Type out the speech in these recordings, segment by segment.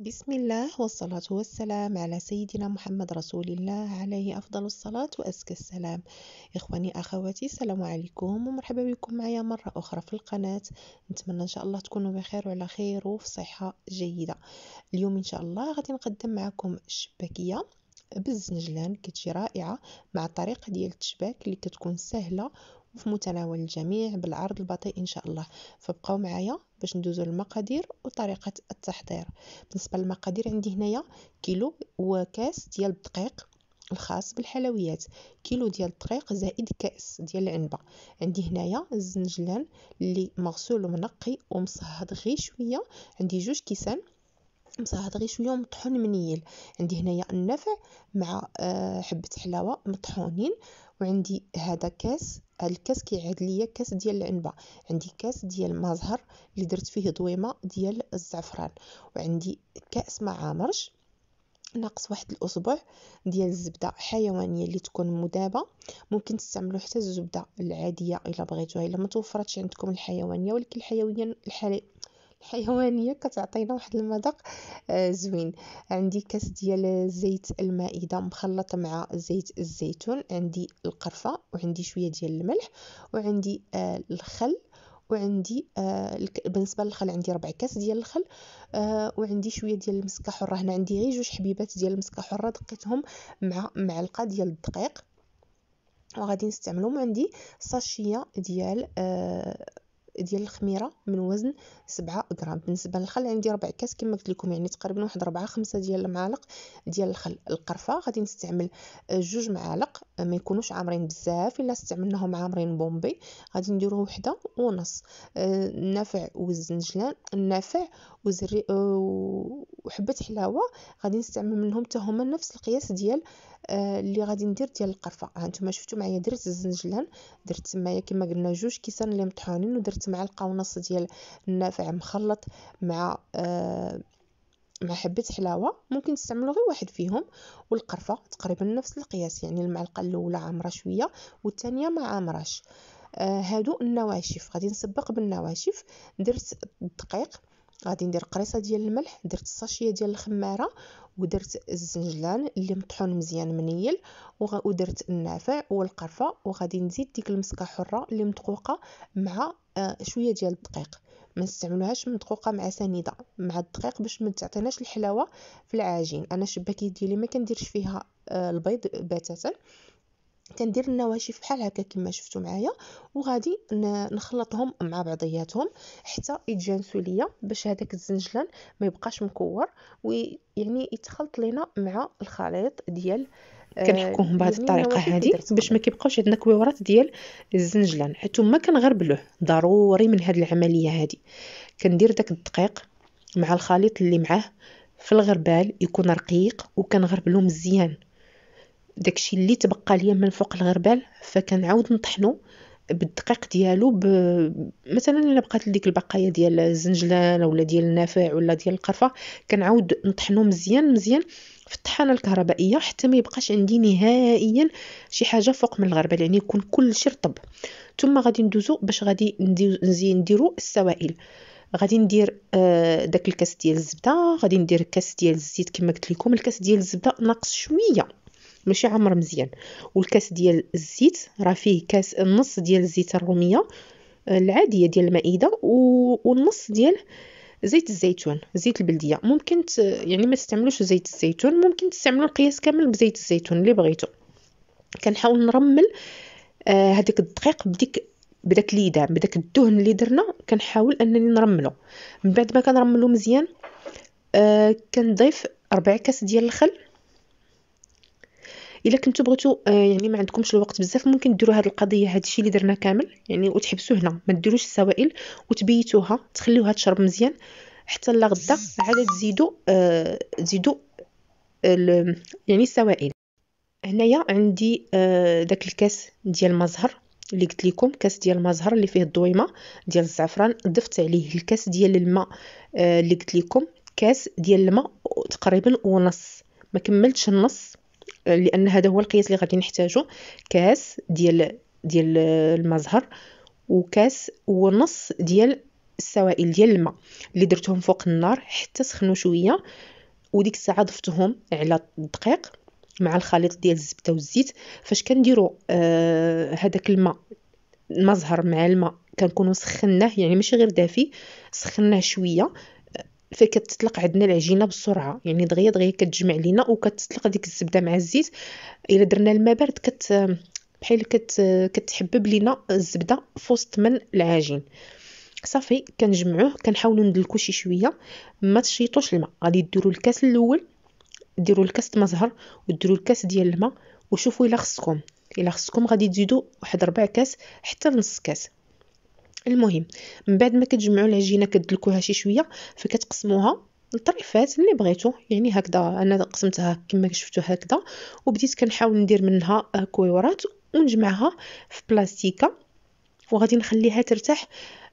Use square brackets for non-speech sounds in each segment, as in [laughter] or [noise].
بسم الله والصلاة والسلام على سيدنا محمد رسول الله عليه أفضل الصلاة وأزكى السلام إخواني أخواتي السلام عليكم ومرحبا بكم معايا مرة أخرى في القناة نتمنى إن شاء الله تكونوا بخير وعلى خير وفي صحة جيدة اليوم إن شاء الله غادي نقدم معكم شباكية بالزنجلان كتجي رائعة مع طريقة ديال التشباك اللي كتكون سهلة وفي متناول الجميع بالعرض البطيء إن شاء الله فبقاو معايا باش ندوزو للمقادير وطريقة التحضير بالنسبة للمقادير عندي هنايا كيلو وكاس ديال الدقيق الخاص بالحلويات كيلو ديال الدقيق زائد كاس ديال العنبه عندي هنايا الزنجلان اللي مغسول ومنقي ومصهد غير شويه عندي جوج كيسان مصهد غير شويه ومطحون منيل عندي هنايا النفع مع آه، حبه حلاوه مطحونين وعندي هذا كاس هاد الكاس كيعاد ليا كاس ديال العنبه عندي كاس ديال زهر اللي درت فيه ضويمه ديال الزعفران وعندي كاس ما عامرش ناقص واحد الاسبوع ديال الزبده حيوانيه اللي تكون مذابه ممكن تستعملوا حتى الزبده العاديه الا بغيتوها الا ما توفرتش عندكم الحيوانيه ولكن الحيوانيه الحيوانيه كتعطينا واحد المذاق آه، زوين عندي كاس ديال زيت المائده مخلط مع زيت الزيتون عندي القرفه وعندي شويه ديال الملح وعندي آه، الخل وعندي آه بالنسبه للخل عندي ربع كاس ديال الخل آه وعندي شويه ديال المسكه حره هنا عندي غير جوج حبيبات ديال المسكه حره دقيتهم مع معلقه ديال الدقيق وغادي نستعملهم عندي صاشيه ديال آه ديال الخميره من وزن 7 غرام بالنسبه للخل عندي ربع كاس كما قلت لكم يعني تقريبا واحد 4 5 ديال المعالق ديال الخل القرفه غادي نستعمل آه، جوج معالق آه، ما يكونوش عامرين بزاف الا استعملناهم عامرين بومبي غادي نديرو وحده ونص النافع آه، والزنجلان النافع وزري وحبه حلاوه غادي نستعمل منهم حتى هما نفس القياس ديال اللي غادي ندير ديال القرفه هانتوما شفتوا معايا درت الزنجلان درت تمايا كما قلنا جوج كيسان اللي مطحونين ودرت معلقه ونص ديال النافع مخلط مع آه، مع حبه حلاوه ممكن تستعملوا غير واحد فيهم والقرفه تقريبا نفس القياس يعني المعلقه الاولى عامره شويه والثانيه ما عامراش آه، هادو النواشف غادي نسبق بالنواشف درت الدقيق غادي ندير قريصه ديال الملح درت الساشيه ديال الخماره ودرت الزنجلان اللي مطحون مزيان منيل ودرت النافع والقرفه وغادي نزيد ديك المسكه حره اللي مدقوقه مع شويه ديال الدقيق ما نستعملوهاش مدقوقه مع سنيده مع الدقيق باش ما تعطيناش الحلاوه في العجين انا الشباكيه ديالي ما كنديرش فيها آه، البيض بتاتا كندير النواشف بحال هكا كما شفتوا معايا وغادي نخلطهم مع بعضياتهم حتى يتجانسوا ليا باش هذاك الزنجلان ما يبقاش مكور ويعني يتخلط لينا مع الخليط ديال كنحكوهم بهذه آه، الطريقه هذه باش ما كيبقاوش عندنا كويورات ديال الزنجلان حيت هما كنغربلوه ضروري من هذه العمليه هذه كندير داك الدقيق مع الخليط اللي معاه في الغربال يكون رقيق وكنغربلو مزيان داكشي اللي تبقى ليا من فوق الغربال فكنعاود نطحنو بالدقيق ديالو ب... مثلا الا بقات ديك البقايا ديال الزنجلان ولا ديال النافع ولا ديال القرفه كنعاود نطحنو مزيان مزيان في الطحانه الكهربائيه حتى ما يبقاش عندي نهائيا شي حاجه فوق من الغربال يعني يكون كلشي رطب ثم غادي ندوزو باش غادي نزيد نديرو السوائل غادي ندير آه داك الكاس ديال الزبده غادي ندير كاس ديال الزيت كما قلت لكم الكاس ديال الزبده ناقص شويه ماشي عامر مزيان والكاس ديال الزيت راه فيه كاس النص ديال الزيت الروميه آه، العاديه ديال المائده والنص ديال زيت الزيتون زيت البلديه ممكن ت... يعني ما تستعملوش زيت الزيتون ممكن تستعملوا القياس كامل بزيت الزيتون اللي بغيتو كنحاول نرمل آه الدقيق بديك بداك ليدام بداك الدهن اللي درنا كنحاول انني نرملو من بعد ما كنرملو مزيان آه كنضيف ربع كاس ديال الخل الا كنتو بغيتو آه، يعني ما عندكمش الوقت بزاف ممكن ديروا هذه القضيه هذا الشيء اللي درنا كامل يعني وتحبسوه هنا ما ديروش السوائل وتبيتوها تخليوها تشرب مزيان حتى لغدا عاد تزيدوا آه، تزيدوا آه، يعني السوائل هنايا عندي داك الكاس ديال المزهر اللي قلت لكم كاس ديال المزهر اللي فيه الضويمه ديال الزعفران ضفت عليه الكاس ديال الماء اللي قلت لكم كاس ديال الماء تقريبا ونص ما كملتش النص لان هذا هو القياس اللي غادي نحتاجه كاس ديال ديال المزهر وكاس ونص ديال السوائل ديال الماء اللي درتهم فوق النار حتى سخنوا شويه وديك الساعه ضفتهم على الدقيق مع الخليط ديال الزبده والزيت فاش كنديروا آه الماء المزهر مع الماء كنكونوا سخناه يعني ماشي غير دافي سخناه شويه فكتطلق عندنا العجينه بسرعه يعني دغيا دغيا كتجمع لينا وكتطلق ديك الزبده مع الزيت الا درنا الماء بارد كت بحال كت كتحبب لينا الزبده في وسط من العجين صافي كنجمعوه كنحاولوا ندلكو شي شويه ما تشيطوش الماء غادي ديروا الكاس الاول ديروا الكاس مزهر وديروا الكاس ديال الماء وشوفوا الا خصكم الا خصكم غادي تزيدوا واحد ربع كاس حتى نص كاس المهم من بعد ما كتجمعوا العجينه كدلكوها شي شويه فكتقسموها الطريفات اللي بغيتو يعني هكذا انا قسمتها كما شفتوا هكذا وبديت كنحاول ندير منها كويورات ونجمعها في بلاستيكه وغادي نخليها ترتاح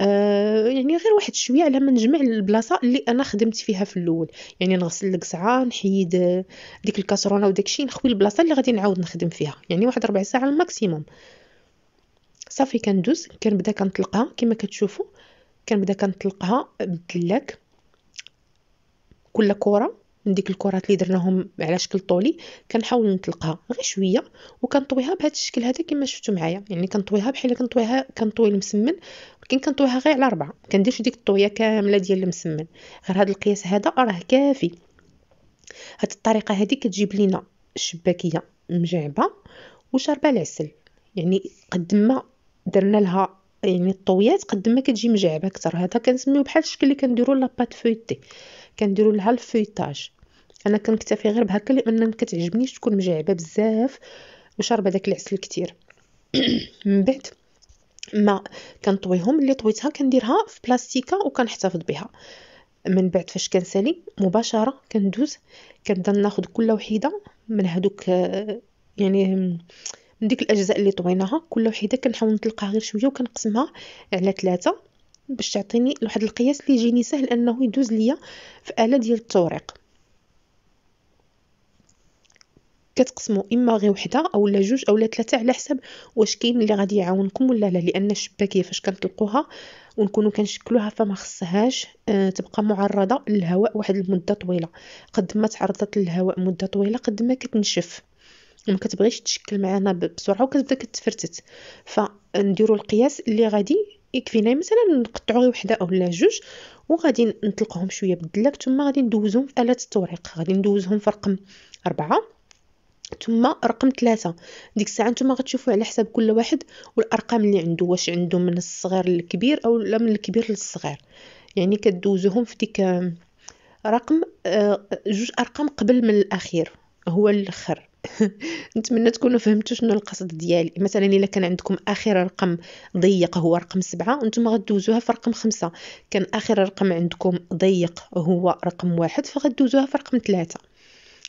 آه يعني غير واحد شويه على ما نجمع البلاصه اللي انا خدمت فيها في الاول يعني نغسل القزعه نحيد آه، ديك الكاسرونه وداكشي نخوي البلاصه اللي غادي نعاود نخدم فيها يعني واحد ربع ساعه الماكسيموم صافي كندوز كنبدا كنطلقها كما كتشوفوا كنبدا كنطلقها بالدلاك كل كره من ديك الكرات اللي درناهم على شكل طولي كنحاول نطلقها غير شويه وكنطويها بهذا الشكل هذا كما شفتوا معايا يعني كنطويها بحال كنطويها كنطوي المسمن ولكن كنطويها غير على ربعه كنديرش ديك الطويه كامله ديال المسمن غير هذا القياس هذا راه كافي هاد الطريقه هذه كتجيب لينا شباكيه مجعبه وشاربه العسل يعني قد ما درنا لها يعني الطويات قد ما كتجي مجعبه اكثر هذا كنسميو بحال الشكل اللي كنديروا لاباط فويتي كنديروا لها الفويتاج انا كنكتفي غير بهكا لان ما كتعجبنيش تكون مجعبه بزاف وشاربه داك العسل كتير [clears throat] من بعد ما كنطويهم اللي طويتها كنديرها في بلاستيكه وكنحتفظ بها من بعد فاش كنسالي مباشره كندوز كنبدا ناخذ كل وحده من هذوك آه، يعني ديك الاجزاء اللي طويناها كل وحده كنحاول نطلقها غير شويه وكنقسمها على ثلاثه باش تعطيني واحد القياس اللي يجيني سهل انه يدوز ليا في اله ديال التوريق كتقسموا اما غير وحده اولا جوج اولا ثلاثه على حسب واش كاين اللي غادي يعاونكم ولا لا لان الشباكيه فاش كنطلقوها ونكونوا كنشكلوها فما خصهاش أه تبقى معرضه للهواء واحد المده طويله قد ما تعرضت للهواء مده طويله قد ما كتنشف ما كتبغيش تشكل معانا بسرعه وكتبدا كتفرتت فنديروا القياس اللي غادي يكفينا مثلا نقطعوا غير وحده اولا جوج وغادي نطلقهم شويه بالدلاك ثم غادي ندوزهم في اله التوريق غادي ندوزهم في رقم أربعة ثم رقم ثلاثة ديك الساعه نتوما غتشوفوا على حساب كل واحد والارقام اللي عنده واش عنده من الصغير للكبير او لا من الكبير للصغير يعني كدوزوهم في ديك آه، رقم آه، جوج ارقام قبل من الاخير هو الاخر [laughs] نتمنى تكونوا فهمتوا شنو القصد ديالي مثلا الا كان عندكم اخر رقم ضيق هو رقم سبعة نتوما غدوزوها في رقم خمسة كان اخر رقم عندكم ضيق هو رقم واحد فغدوزوها في رقم ثلاثة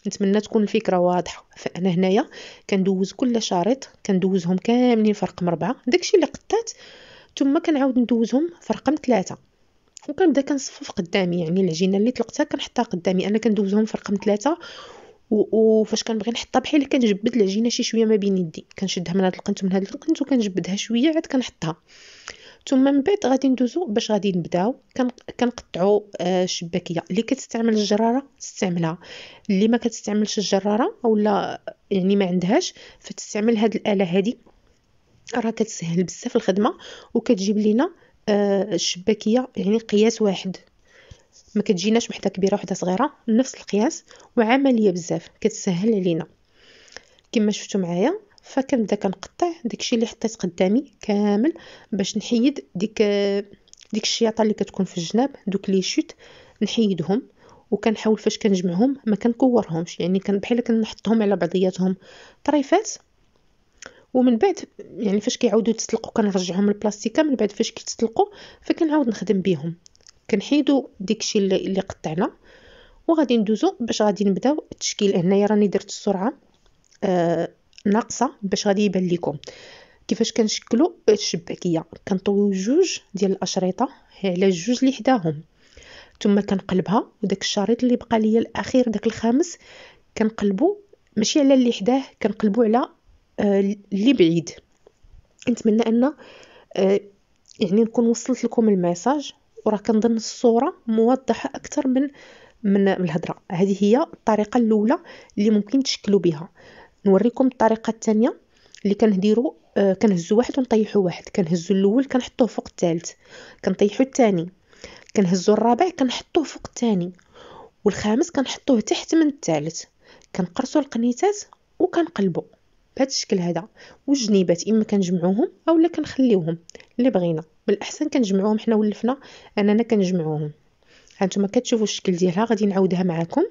نتمنى تكون الفكره واضحه فانا هنايا كندوز كل شريط كندوزهم كاملين في رقم ربعة داكشي اللي قطات ثم كنعاود ندوزهم في رقم ثلاثة وكنبدا كنصفف قدامي يعني العجينه اللي طلقتها كنحطها قدامي انا كندوزهم في رقم ثلاثة وفاش كنبغي نحطها بحال كنجبد العجينه شي شويه ما بين يدي كنشدها من هاد القنت ومن هاد القنت وكنجبدها شويه عاد كنحطها ثم من بعد غادي ندوزو باش غادي نبداو كنقطعو آه، الشباكيه اللي كتستعمل الجراره تستعملها اللي ما كتستعملش الجراره ولا يعني ما عندهاش فتستعمل هاد الاله هادي راه كتسهل بزاف الخدمه وكتجيب لينا آه، الشباكيه يعني قياس واحد ما كتجيناش وحده كبيره وحده صغيره نفس القياس وعمليه بزاف كتسهل علينا كما شفتوا معايا فكنبدا كنقطع داكشي اللي حطيت قدامي كامل باش نحيد ديك ديك الشياطه اللي كتكون في الجناب دوك لي شوت نحيدهم وكنحاول فاش كنجمعهم ما كنكورهمش يعني كان بحال كنحطهم على بعضياتهم طريفات ومن بعد يعني فاش كيعاودوا يتسلقوا كنرجعهم للبلاستيكه من بعد فاش كيتسلقوا فكنعاود نخدم بيهم كنحيدو ديكشي اللي قطعنا وغادي ندوزو باش غادي نبداو التشكيل هنايا راني درت السرعه آه ناقصه باش غادي يبان لكم كيفاش كنشكلو الشباكيه كنطويو جوج ديال الاشرطه على جوج اللي حداهم ثم كنقلبها وداك الشريط اللي بقى ليا الاخير داك الخامس كنقلبو ماشي على اللي حداه كنقلبو على آه، اللي بعيد نتمنى ان آه، يعني نكون وصلت لكم الميساج وراه كنظن الصوره موضحه اكثر من من الهضره هذه هي الطريقه الاولى اللي ممكن تشكلوا بها نوريكم الطريقه الثانيه اللي كنديرو آه كنهزو واحد ونطيحو واحد كنهزو الاول كنحطوه فوق الثالث كنطيحو الثاني كنهزو الرابع كنحطوه فوق الثاني والخامس كنحطوه تحت من الثالث كنقرصو القنيتات وكنقلبو بهذا الشكل هذا والجنيبات اما كنجمعوهم اولا كنخليوهم اللي بغينا من الاحسن كنجمعوهم حنا ولفنا اننا كنجمعوهم هانتوما كتشوفوا الشكل ديالها غادي نعاودها معكم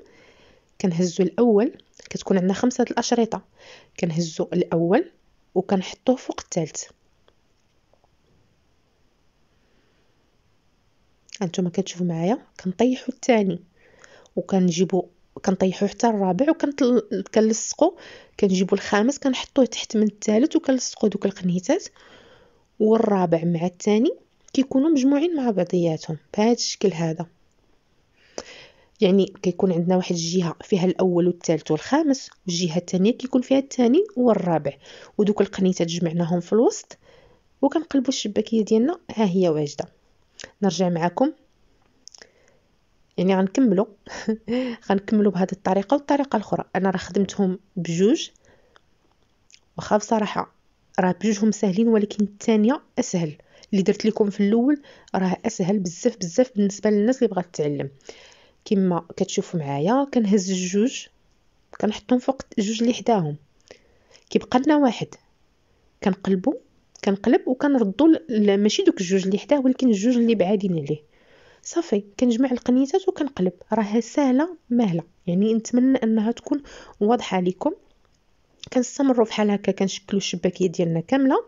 كنهزو الاول كتكون عندنا خمسه الاشرطه كنهزو الاول وكنحطوه فوق الثالث هانتوما كتشوفوا معايا كنطيحوا الثاني وكنجيبوا كنطيحوه حتى الرابع وكنلصقو كنجيبو الخامس كنحطوه تحت من الثالث وكنلصقو دوك القنيتات والرابع مع الثاني كيكونوا مجموعين مع بعضياتهم بهذا الشكل هذا يعني كيكون عندنا واحد الجهه فيها الاول والثالث والخامس والجهه الثانيه كيكون فيها الثاني والرابع ودوك القنيتات جمعناهم في الوسط وكنقلبوا الشباكيه ديالنا ها هي واجده نرجع معكم يعني غنكملوا [laughs] غنكملوا بهذه الطريقه والطريقه الاخرى انا راه خدمتهم بجوج واخا بصراحه راه بجوجهم ساهلين ولكن الثانيه اسهل اللي درت لكم في الاول راه اسهل بزاف بزاف بالنسبه للناس اللي بغات تعلم كما كتشوفوا معايا كنهز الجوج كنحطهم فوق الجوج اللي حداهم كيبقى لنا واحد كنقلبو كنقلب وكنردو ماشي دوك الجوج اللي حداه ولكن الجوج اللي بعادين عليه صافي كنجمع القنيتات وكنقلب راه سهله مهله يعني نتمنى انها تكون واضحه لكم كنستمروا بحال هكا كنشكلوا الشباكيه ديالنا كامله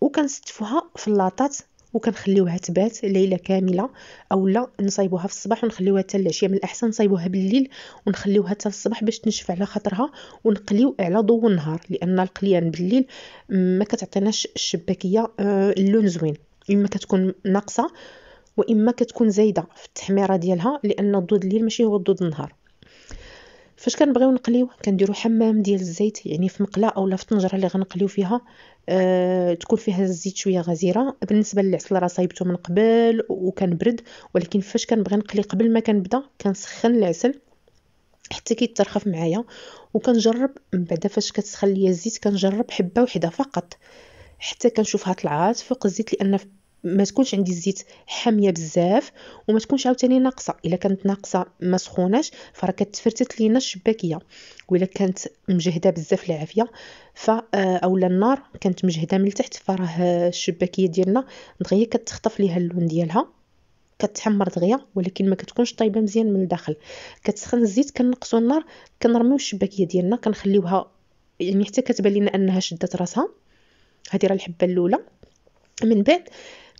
وكنستفوها في اللاطات وكنخليوها تبات ليله كامله اولا نصايبوها في الصباح ونخليوها حتى العشيه من الاحسن نصايبوها بالليل ونخليوها حتى الصباح باش تنشف على خاطرها ونقليو على ضوء النهار لان القليان بالليل ما كتعطيناش الشباكيه آه، اللون زوين اما كتكون ناقصه واما كتكون زايده في التحميره ديالها لان الضوء الليل ماشي هو الضوء النهار فاش كنبغيو نقليو كنديرو حمام ديال الزيت يعني في مقله اولا في طنجره اللي غنقليو فيها أه تكون فيها الزيت شويه غزيره بالنسبه للعسل راه صايبته من قبل برد ولكن فاش كنبغي نقلي قبل ما كنبدا كنسخن العسل حتى كيترخف معايا وكنجرب من بعد فاش كتسخن ليا الزيت كنجرب حبه وحده فقط حتى كنشوفها طلعات فوق الزيت لان ما تكونش عندي الزيت حاميه بزاف وما تكونش عاوتاني ناقصه الا كانت ناقصه ما سخوناش فراه كتفرتت لينا الشباكيه ولا كانت مجهده بزاف العافيه ف آه، اولا النار كانت مجهده من التحت فراه الشباكيه ديالنا دغيا كتخطف ليها اللون ديالها كتحمر دغيا ولكن ما كتكونش طايبه مزيان من الداخل كتسخن الزيت كنقصوا النار كنرميو الشباكيه ديالنا كنخليوها يعني حتى كتبان لنا انها شدت راسها هذه راه الحبه الاولى من بعد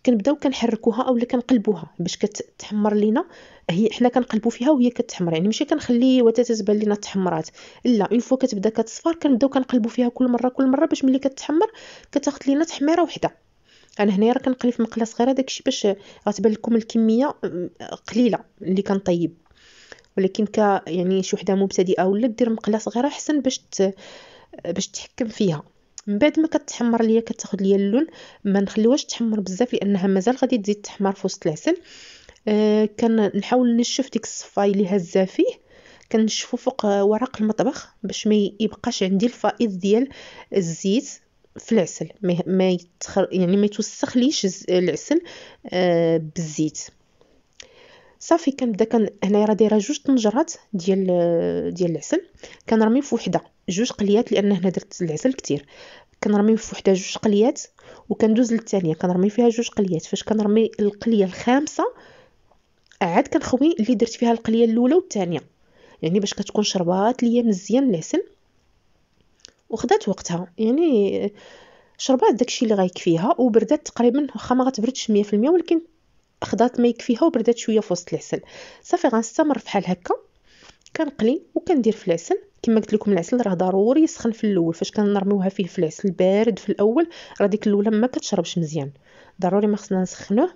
كنبداو كنحركوها اولا كنقلبوها باش كتحمر لينا هي حنا كنقلبو فيها وهي كتحمر يعني ماشي كنخليوها حتى تتبان لينا تحمرات لا اون فوا كتبدا كتصفر كنبداو كنقلبو فيها كل مره كل مره باش ملي كتحمر كتاخد لينا تحميره وحده انا هنايا راه كنقلي في مقله صغيره داكشي باش غتبان لكم الكميه قليله اللي كنطيب ولكن ك يعني شي وحده مبتدئه ولا دير مقله صغيره احسن باش ت... باش تحكم فيها من بعد ما كتحمر ليا كتاخذ ليا اللون ما نخليوهاش تحمر بزاف لانها مازال غادي تزيد تحمر في وسط العسل آه كنحاول نشف ديك الصفاي اللي هزا فيه كنشفو فوق ورق المطبخ باش ما يبقاش عندي الفائض ديال الزيت في العسل ما يتخر يعني ما يتوسخ ليش العسل آه، بالزيت صافي كنبدا كان هنايا راه دايره جوج طنجرات ديال ديال العسل كنرمي في وحده جوج قليات لان هنا درت العسل كتير كنرمي في وحده جوج قليات وكندوز للثانيه كنرمي فيها جوج قليات فاش كنرمي القليه الخامسه عاد كنخوي اللي درت فيها القليه الاولى والثانيه يعني باش كتكون شربات ليا مزيان العسل وخدات وقتها يعني شربات داكشي اللي غيكفيها وبردات تقريبا واخا ما غتبردش 100% ولكن خضات ما يكفيها وبردات شويه في وسط العسل صافي غنستمر بحال هكا كنقلي وكندير في العسل كما قلت لكم العسل راه ضروري يسخن في الاول فاش كنرميوها فيه في العسل بارد في الاول راه ديك الاولى ما كتشربش مزيان ضروري ما خصنا نسخنوه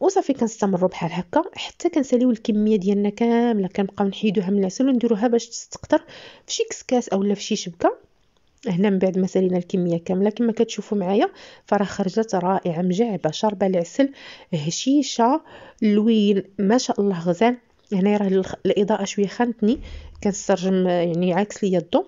وصافي كنستمروا بحال هكا حتى كنساليو الكميه ديالنا كامله كنبقاو نحيدوها من العسل ونديروها باش تستقطر في شي كسكاس اولا في شي شبكه هنا من بعد ما سالينا الكميه كامله كما كتشوفوا معايا فراه خرجت رائعه مجعبه شاربه العسل هشيشه اللوين ما شاء الله غزال هنا راه الاضاءه شويه خانتني كنسترجم يعني عكس ليا الضو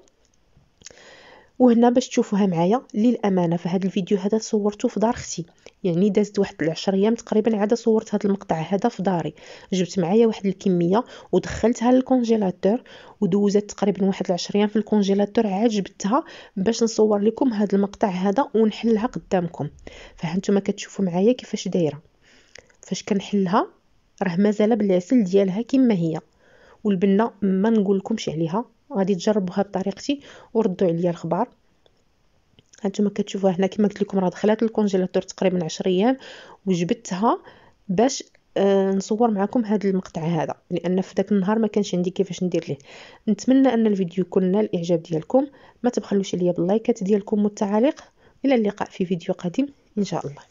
وهنا باش تشوفوها معايا للامانه فهاد الفيديو هذا صورته في دار اختي يعني دازت واحد 10 ايام تقريبا عاد صورت هذا المقطع هذا في داري جبت معايا واحد الكميه ودخلتها للكونجيلاتور ودوزت تقريبا واحد 10 ايام في الكونجيلاتور عاد جبتها باش نصور لكم هذا المقطع هذا ونحلها قدامكم فهانتوما كتشوفوا معايا كيفاش دايره فاش كنحلها راه مازال بالعسل ديالها كما هي والبنه ما نقول لكمش عليها غادي تجربوها بطريقتي وردوا عليا الخبر هانتوما كتشوفوها هنا كما قلت لكم راه دخلت الكونجيلاتور تقريبا 10 ايام وجبدتها باش أه نصور معكم هذا المقطع هذا لان في ذاك النهار ما كانش عندي كيفاش ندير ليه نتمنى ان الفيديو يكون نال الاعجاب ديالكم ما تبخلوش عليا باللايكات ديالكم والتعاليق الى اللقاء في فيديو قادم ان شاء الله